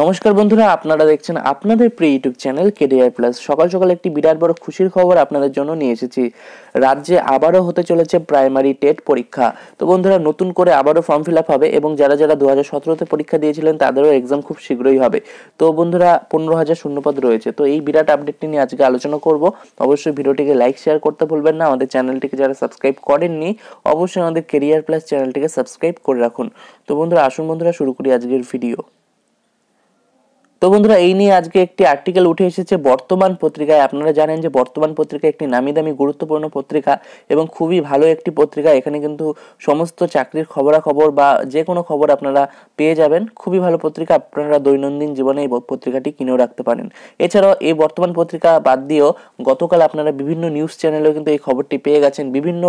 নমস্কার বন্ধুরা আপনারা দেখছেন আপনাদের প্রিয় ইউটিউব চ্যানেল কেডিআই প্লাস সকাল সকাল একটি বিরাট বড় খুশির খবর আপনাদের জন্য নিয়ে এসেছি রাজ্যে আবারও হতে চলেছে প্রাইমারি টেট পরীক্ষা তো বন্ধুরা নতুন করে আবারও ফর্ম ফিল আপ হবে এবং যারা যারা দু হাজার সতেরোতে পরীক্ষা দিয়েছিলেন তাদেরও এক্সাম খুব শীঘ্রই হবে তো বন্ধুরা পনেরো হাজার শূন্যপদ রয়েছে তো এই বিরাট আপডেটটি নিয়ে আজকে আলোচনা করব অবশ্যই ভিডিওটিকে লাইক শেয়ার করতে ভুলবেন না আমাদের চ্যানেলটিকে যারা সাবস্ক্রাইব করেননি অবশ্যই আমাদের কেরিয়ার প্লাস চ্যানেলটিকে সাবস্ক্রাইব করে রাখুন তো বন্ধুরা আসুন বন্ধুরা শুরু করি আজকের ভিডিও তো বন্ধুরা এই নিয়ে আজকে একটি আর্টিকেল উঠে এসেছে বর্তমান পত্রিকায় আপনারা জানেন যে বর্তমান পত্রিকা একটি নামি দামি গুরুত্বপূর্ণ পত্রিকা এবং খুবই ভালো একটি পত্রিকা এখানে কিন্তু সমস্ত চাকরির খবরাখবর বা যে কোনো খবর আপনারা পেয়ে যাবেন খুবই ভালো পত্রিকা আপনারা দৈনন্দিন জীবনে এই পত্রিকাটি কিনেও রাখতে পারেন এছাড়াও এই বর্তমান পত্রিকা বাদ দিয়েও গতকাল আপনারা বিভিন্ন নিউজ চ্যানেলেও কিন্তু এই খবরটি পেয়ে গেছেন বিভিন্ন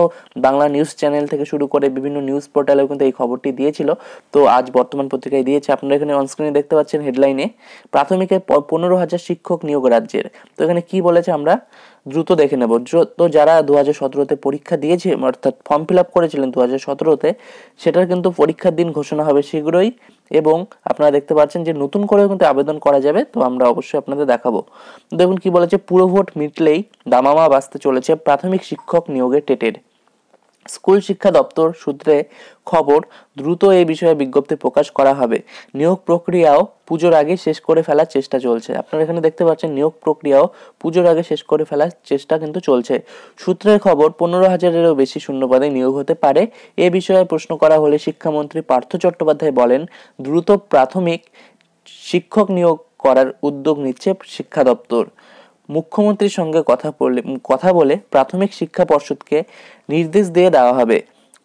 বাংলা নিউজ চ্যানেল থেকে শুরু করে বিভিন্ন নিউজ পোর্টালেও কিন্তু এই খবরটি দিয়েছিল তো আজ বর্তমান পত্রিকায় দিয়েছে আপনারা এখানে অনস্ক্রিনে দেখতে পাচ্ছেন হেডলাইনে প্রাথমিকে পনেরো হাজার শিক্ষক নিয়োগ রাজ্যের তো এখানে কি বলেছে আমরা দ্রুত দেখে নেব তো যারা দু হাজার সতেরোতে পরীক্ষা দিয়েছে অর্থাৎ ফর্ম ফিল আপ করেছিলেন দু হাজার সতেরোতে সেটার কিন্তু পরীক্ষার দিন ঘোষণা হবে শীঘ্রই এবং আপনারা দেখতে পাচ্ছেন যে নতুন করেও কিন্তু আবেদন করা যাবে তো আমরা অবশ্যই আপনাদের দেখাবো দেখুন কি বলেছে পুরো ভোট মিটলেই দামামা বাঁচতে চলেছে প্রাথমিক শিক্ষক নিয়োগে টেটের স্কুল শিক্ষা দপ্তর সূত্রে খবর দ্রুত এই বিষয়ে বিজ্ঞপ্তি প্রকাশ করা হবে নিয়োগ প্রক্রিয়াও পুজোর আগে শেষ করে ফেলার চেষ্টা চলছে আপনারা এখানে দেখতে পাচ্ছেন নিয়োগ প্রক্রিয়াও পুজোর আগে শেষ করে ফেলার চেষ্টা কিন্তু চলছে সূত্রের খবর পনেরো হাজারেরও বেশি শূন্যপদে নিয়োগ হতে পারে এ বিষয়ে প্রশ্ন করা হলে শিক্ষামন্ত্রী পার্থ চট্টোপাধ্যায় বলেন দ্রুত প্রাথমিক শিক্ষক নিয়োগ করার উদ্যোগ নিচ্ছে শিক্ষা দপ্তর মুখ্যমন্ত্রীর সঙ্গে কথা বলে কথা বলে প্রাথমিক শিক্ষা পর্ষদকে নির্দেশ দিয়ে দেওয়া হবে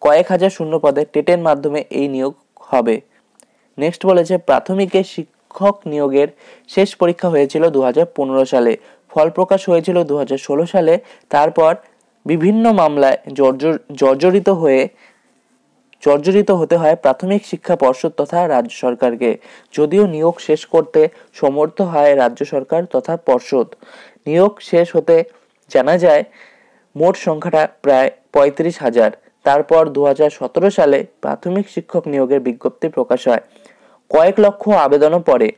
কয়েক হাজার শূন্য পদে টেটের মাধ্যমে এই নিয়োগ হবে নেক্সট বলেছে প্রাথমিকে শিক্ষক নিয়োগের শেষ পরীক্ষা হয়েছিল দু সালে ফল প্রকাশ হয়েছিল দু সালে তারপর বিভিন্ন মামলায় জর্জরিত হয়ে জর্জরিত হতে হয় প্রাথমিক শিক্ষা পর্ষদ তথা রাজ্য সরকারকে যদিও নিয়োগ শেষ করতে সমর্থ হয় রাজ্য সরকার তথা পর্ষদ নিয়োগ শেষ হতে জানা যায় মোট সংখ্যাটা প্রায় পঁয়ত্রিশ হাজার তারপর দু সালে প্রাথমিক শিক্ষক নিয়োগের বিজ্ঞপ্তি প্রকাশ হয় কয়েক লক্ষ আবেদনও পড়ে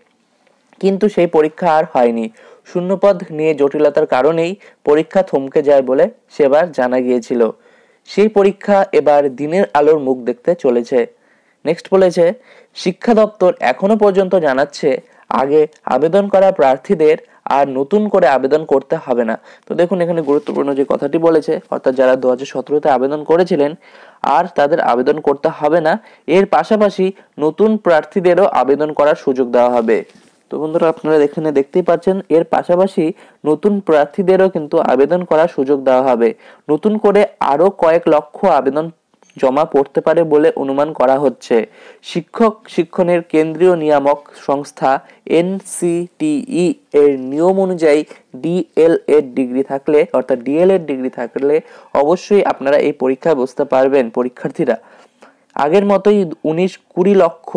কিন্তু সেই পরীক্ষা আর হয়নি শূন্যপদ নিয়ে জটিলতার কারণেই পরীক্ষা থমকে যায় বলে সেবার জানা গিয়েছিল সেই পরীক্ষা এবার দিনের আলোর মুখ দেখতে চলেছে নেক্সট বলেছে শিক্ষা দপ্তর এখনো পর্যন্ত জানাচ্ছে আগে আবেদন করা প্রার্থীদের আর নতুন করে আবেদন করতে হবে না তো দেখুন এখানে গুরুত্বপূর্ণ যে কথাটি বলেছে অর্থাৎ যারা দু হাজার সতেরোতে আবেদন করেছিলেন আর তাদের আবেদন করতে হবে না এর পাশাপাশি নতুন প্রার্থীদেরও আবেদন করার সুযোগ দেওয়া হবে তো বন্ধুরা আপনারা এখানে দেখতেই পাচ্ছেন এর পাশাপাশি নতুন প্রার্থীদেরও কিন্তু আবেদন করার সুযোগ দেওয়া হবে নতুন করে আরও কয়েক লক্ষ আবেদন জমা পড়তে পারে বলে অনুমান করা হচ্ছে শিক্ষক শিক্ষণের কেন্দ্রীয় নিয়ামক সংস্থা এনসিটিই এর নিয়ম অনুযায়ী ডিএলএড ডিগ্রি থাকলে অর্থাৎ ডিএলএড ডিগ্রি থাকলে অবশ্যই আপনারা এই পরীক্ষায় বসতে পারবেন পরীক্ষার্থীরা আগের মতোই উনিশ কুড়ি লক্ষ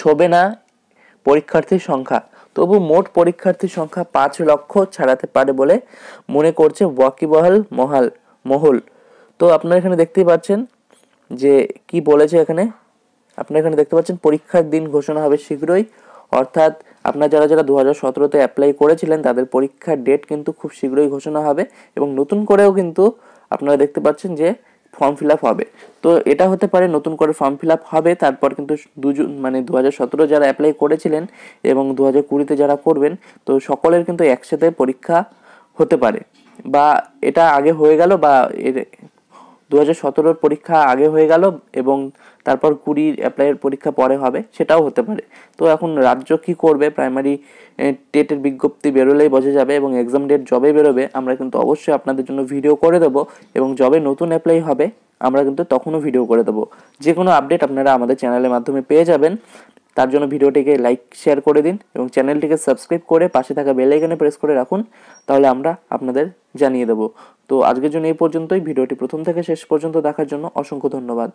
ছবে না পরীক্ষার্থীর সংখ্যা তবু মোট পরীক্ষার্থীর সংখ্যা পাঁচ লক্ষ ছাড়াতে পারে বলে মনে করছে ওয়াকিবহাল মহাল মহল তো আপনারা এখানে দেখতেই পাচ্ছেন যে কি বলেছে এখানে আপনারা এখানে দেখতে পাচ্ছেন পরীক্ষার দিন ঘোষণা হবে শীঘ্রই অর্থাৎ আপনারা যারা যারা দু হাজার সতেরোতে অ্যাপ্লাই করেছিলেন তাদের পরীক্ষার ডেট কিন্তু খুব শীঘ্রই ঘোষণা হবে এবং নতুন করেও কিন্তু আপনারা দেখতে পাচ্ছেন যে ফর্ম ফিল আপ হবে তো এটা হতে পারে নতুন করে ফর্ম ফিল আপ হবে তারপর কিন্তু দুজন মানে দু হাজার সতেরো যারা অ্যাপ্লাই করেছিলেন এবং দু হাজার কুড়িতে যারা করবেন তো সকলের কিন্তু একসাথে পরীক্ষা হতে পারে বা এটা আগে হয়ে গেল বা এর দু হাজার সতেরোর পরীক্ষা আগে হয়ে গেল এবং তারপর কুড়ির অ্যাপ্লাইয়ের পরীক্ষা পরে হবে সেটাও হতে পারে তো এখন রাজ্য কি করবে প্রাইমারি টেটের বিজ্ঞপ্তি বেরোলেই বোঝা যাবে এবং এক্সাম ডেট জবে বেরোবে আমরা কিন্তু অবশ্যই আপনাদের জন্য ভিডিও করে দেবো এবং জবে নতুন অ্যাপ্লাই হবে আমরা কিন্তু তখনও ভিডিও করে দেবো যে কোনো আপডেট আপনারা আমাদের চ্যানেলের মাধ্যমে পেয়ে যাবেন তার জন্য ভিডিওটিকে লাইক শেয়ার করে দিন এবং চ্যানেলটিকে সাবস্ক্রাইব করে পাশে থাকা বেল আইকনে প্রেস করে রাখুন তাহলে আমরা আপনাদের জানিয়ে দেব তো আজকের জন্য এই পর্যন্তই ভিডিওটি প্রথম থেকে শেষ পর্যন্ত দেখার জন্য অসংখ্য ধন্যবাদ